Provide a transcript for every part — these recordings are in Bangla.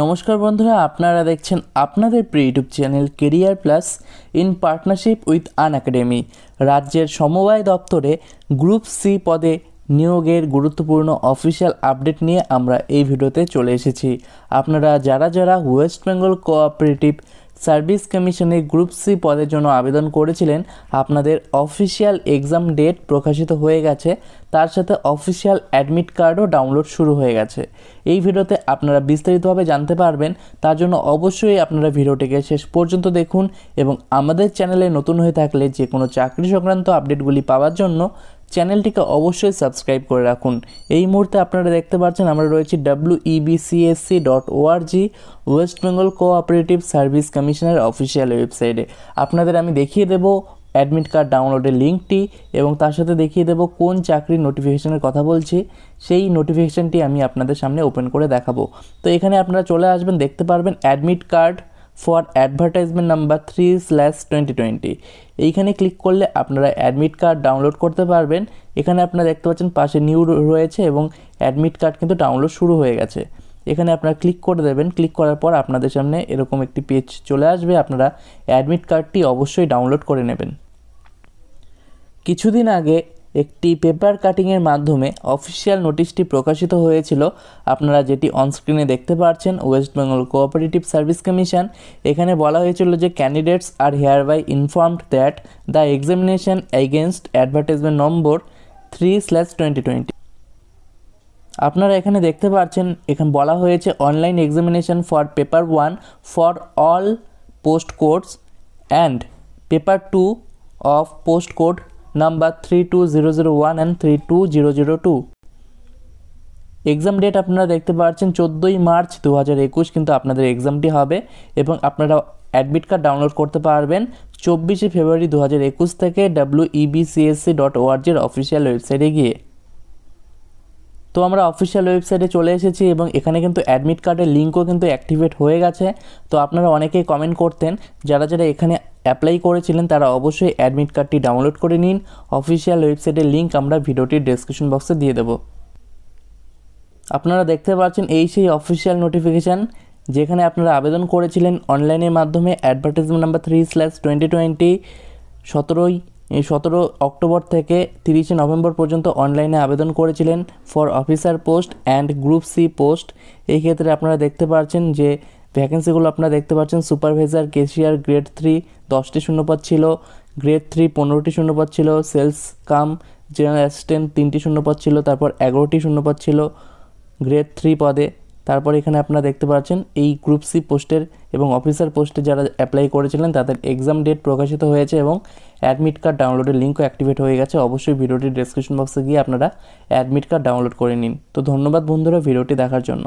নমস্কার বন্ধুরা আপনারা দেখছেন আপনাদের প্রিয় YouTube channel career plus in partnership with Unacademy রাজ্যের সমবায় দপ্তরে গ্রুপ সি পদে নিয়োগের গুরুত্বপূর্ণ অফিসিয়াল আপডেট নিয়ে আমরা এই ভিডিওতে চলে এসেছি আপনারা যারা যারা ওয়েস্ট বেঙ্গল কোঅপারেটিভ সার্ভিস কমিশনে গ্রুপ সি পদের জন্য আবেদন করেছিলেন আপনাদের অফিসিয়াল এক্সাম ডেট প্রকাশিত হয়ে গেছে তার সাথে অফিসিয়াল অ্যাডমিট কার্ডও ডাউনলোড শুরু হয়ে গেছে এই ভিডিওতে আপনারা বিস্তারিতভাবে জানতে পারবেন তার জন্য অবশ্যই আপনারা ভিডিওটিকে শেষ পর্যন্ত দেখুন এবং আমাদের চ্যানেলে নতুন হয়ে থাকলে যে কোনো চাকরি সংক্রান্ত আপডেটগুলি পাওয়ার জন্য চ্যানেলটিকে অবশ্যই সাবস্ক্রাইব করে রাখুন এই মুহূর্তে আপনারা দেখতে পাচ্ছেন আমরা রয়েছি W EBCSC dot ORG West Bengal cooperative service কমিশনের অফিসিয়াল ওয়েবসাইটে আপনাদের আমি দেখিয়ে দেব অ্যাডমিট কার্ড ডাউনলোডের লিঙ্কটি এবং তার সাথে দেখিয়ে দেব কোন চাকরির নোটিফিকেশনের কথা বলছি সেই নোটিফিকেশানটি আমি আপনাদের সামনে ওপেন করে দেখাবো তো এখানে আপনারা চলে আসবেন দেখতে পারবেন admit card for advertisement number three slash twenty twenty এইখানে ক্লিক করলে আপনারা অ্যাডমিট কার্ড ডাউনলোড করতে পারবেন এখানে আপনারা দেখতে পাচ্ছেন পাশে নিউ রয়েছে এবং অ্যাডমিট কার্ড কিন্তু ডাউনলোড শুরু হয়ে গেছে এখানে আপনারা ক্লিক করে দেবেন ক্লিক করার পর আপনাদের সামনে এরকম একটি পেজ চলে আসবে আপনারা অ্যাডমিট কার্ডটি অবশ্যই ডাউনলোড করে নেবেন কিছুদিন আগে একটি পেপার কাটিংয়ের মাধ্যমে অফিসিয়াল নোটিশটি প্রকাশিত হয়েছিল আপনারা যেটি অনস্ক্রিনে দেখতে পাচ্ছেন West Bengal cooperative service commission এখানে বলা হয়েছিল যে candidates are hereby informed that the examination against advertisement number three slash twenty twenty আপনারা এখানে দেখতে পাচ্ছেন এখানে বলা হয়েছে online examination for paper one for all post codes and paper two of post code number three two zero zero one and three two zero zero two exam date আপনারা দেখতে পাচ্ছেন চোদ্দোই মার্চ দু হাজার একুশ কিন্তু আপনাদের এক্সামটি হবে এবং আপনারা অ্যাডমিট কার্ড ডাউনলোড করতে পারবেন চব্বিশে ফেব্রুয়ারি দু হাজার একুশ থেকে ডাব্লিউ ইবিসিএসসি ডট ওআরজির অফিসিয়াল ওয়েবসাইটে গিয়ে তো আমরা অফিসিয়াল ওয়েবসাইটে চলে এসেছি এবং এখানে কিন্তু অ্যাডমিট কার্ডের লিঙ্কও কিন্তু অ্যাক্টিভেট হয়ে গেছে তো আপনারা অনেকেই কমেন্ট করতেন যারা যারা এখানে অ্যাপ্লাই করেছিলেন তারা অবশ্যই অ্যাডমিট কার্ডটি ডাউনলোড করে নিন অফিসিয়াল ওয়েবসাইটের লিঙ্ক আমরা ভিডিওটির ডেসক্রিপশন বক্সে দিয়ে দেবো আপনারা দেখতে পাচ্ছেন এই সেই অফিসিয়াল নোটিফিকেশান যেখানে আপনারা আবেদন করেছিলেন অনলাইনের মাধ্যমে advertisement number three slash twenty twenty সতেরোই সতেরো অক্টোবর থেকে তিরিশে নভেম্বর পর্যন্ত অনলাইনে আবেদন করেছিলেন for officer post and group C post এই ক্ষেত্রে আপনারা দেখতে পাচ্ছেন যে ভ্যাকেন্সিগুলো আপনারা দেখতে পাচ্ছেন সুপারভাইজার কেশিয়ার গ্রেড থ্রি দশটি শূন্যপদ ছিল গ্রেড থ্রি পনেরোটি শূন্যপদ ছিল সেলস কাম জেনারেল অ্যাসিস্ট্যান্ট তিনটি শূন্যপদ ছিল তারপর এগারোটি শূন্যপদ ছিল গ্রেড থ্রি পদে তারপর এখানে আপনারা দেখতে পাচ্ছেন এই গ্রুপ সি পোস্টের এবং অফিসার পোস্টে যারা অ্যাপ্লাই করেছিলেন তাদের এক্সাম ডেট প্রকাশিত হয়েছে এবং অ্যাডমিট কার্ড ডাউনলোডের লিঙ্কও অ্যাক্টিভেট হয়ে গেছে অবশ্যই ভিডিওটি ডেসক্রিপশন বক্সে গিয়ে আপনারা অ্যাডমিট কার্ড ডাউনলোড করে নিন তো ধন্যবাদ বন্ধুরা ভিডিওটি দেখার জন্য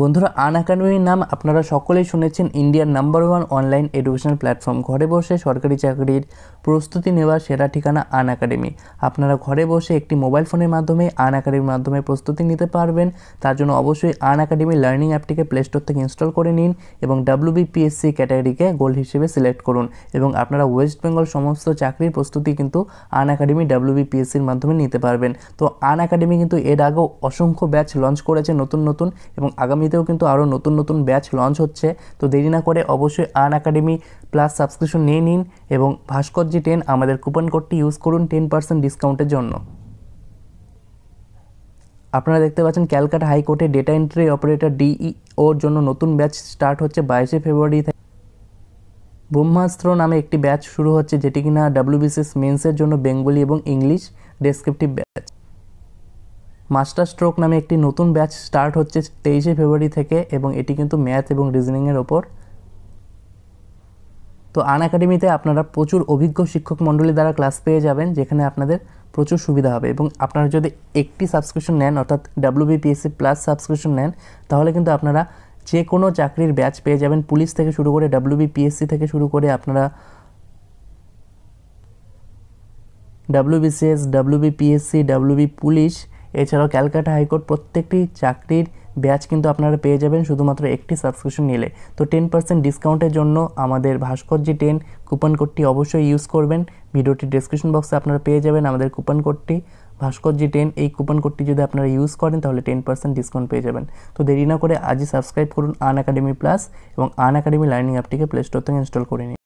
বন্ধুরা আন একাডেমির নাম আপনারা সকলেই শুনেছেন ইন্ডিয়ার number one online educational platform ঘরে বসে সরকারি চাকরির প্রস্তুতি নেওয়ার সেরা ঠিকানা আন একাডেমি আপনারা ঘরে বসে একটি মোবাইল ফোনের মাধ্যমে আন একাডেমির মাধ্যমে প্রস্তুতি নিতে পারবেন তার জন্য অবশ্যই আন একাডেমি লার্নিং অ্যাপটিকে প্লে স্টোর থেকে ইনস্টল করে নিন এবং বিপিএসসি ক্যাটাগরিকে গোল হিসেবে সিলেক্ট করুন এবং আপনারা ওয়েস্ট বেঙ্গল সমস্ত চাকরির প্রস্তুতি কিন্তু আন একাডেমি বিপিএসসির মাধ্যমে নিতে পারবেন তো আন একাডেমি কিন্তু এর আগেও অসংখ্য ব্যাচ লঞ্চ করেছে নতুন নতুন এবং আগামী একাডেমিতেও কিন্তু আরও নতুন নতুন ব্যাচ লঞ্চ হচ্ছে তো দেরি না করে অবশ্যই আন একাডেমি প্লাস সাবস্ক্রিপশন নিয়ে নিন এবং ভাস্করজি টেন আমাদের কুপন কোডটি ইউজ করুন টেন পার্সেন্ট ডিসকাউন্টের জন্য আপনারা দেখতে পাচ্ছেন ক্যালকাটা হাইকোর্টে ডেটা এন্ট্রি অপারেটর ডিই ওর জন্য নতুন ব্যাচ স্টার্ট হচ্ছে বাইশে ফেব্রুয়ারি থেকে ব্রহ্মাস্ত্র নামে একটি ব্যাচ শুরু হচ্ছে যেটি কিনা ডাব্লিউবিসিএস মেন্সের জন্য বেঙ্গলি এবং English descriptive batch master stroke নামে একটি নতুন ব্যাচ স্টার্ট হচ্ছে তেইশে ফেব্রুয়ারি থেকে এবং এটি কিন্তু ম্যাথ এবং রিজনিংয়ের ওপর তো আন একাডেমিতে আপনারা প্রচুর অভিজ্ঞ শিক্ষক মণ্ডলী দ্বারা ক্লাস পেয়ে যাবেন যেখানে আপনাদের প্রচুর সুবিধা হবে এবং আপনারা যদি একটি সাবস্ক্রিপশন নেন অর্থাৎ ডাব্লিউবিপিএসসি প্লাস সাবস্ক্রিপশন নেন তাহলে কিন্তু আপনারা যে কোনো চাকরির ব্যাচ পেয়ে যাবেন পুলিশ থেকে শুরু করে ডাব্লিউবিপিএসসি থেকে শুরু করে আপনারা ডাব্লিউবিসিএস ডাব্লিউবিপিএসসি ডাব্লিউবি পুলিশ এছাড়াও ক্যালকাটা হাইকোর্ট প্রত্যেকটি চাকরির ব্যাচ কিন্তু আপনারা পেয়ে যাবেন শুধুমাত্র একটি সাবস্ক্রিপশন নিলে তো টেন পার্সেন্ট ডিসকাউন্টের জন্য আমাদের ভাস্কর্যি টেন কুপন কোডটি অবশ্যই ইউজ করবেন ভিডিওটি ডিসক্রিপশন বক্সে আপনারা পেয়ে যাবেন আমাদের কুপন কোডটি ভাস্কর্যি টেন এই কুপন কোডটি যদি আপনারা ইউজ করেন তাহলে টেন পার্সেন্ট ডিসকাউন্ট পেয়ে যাবেন তো দেরি না করে আজই সাবস্ক্রাইব করুন আন একাডেমি প্লাস এবং আন একাডেমি লার্নিং অ্যাপটিকে প্লে স্টোর থেকে ইনস্টল করে নিন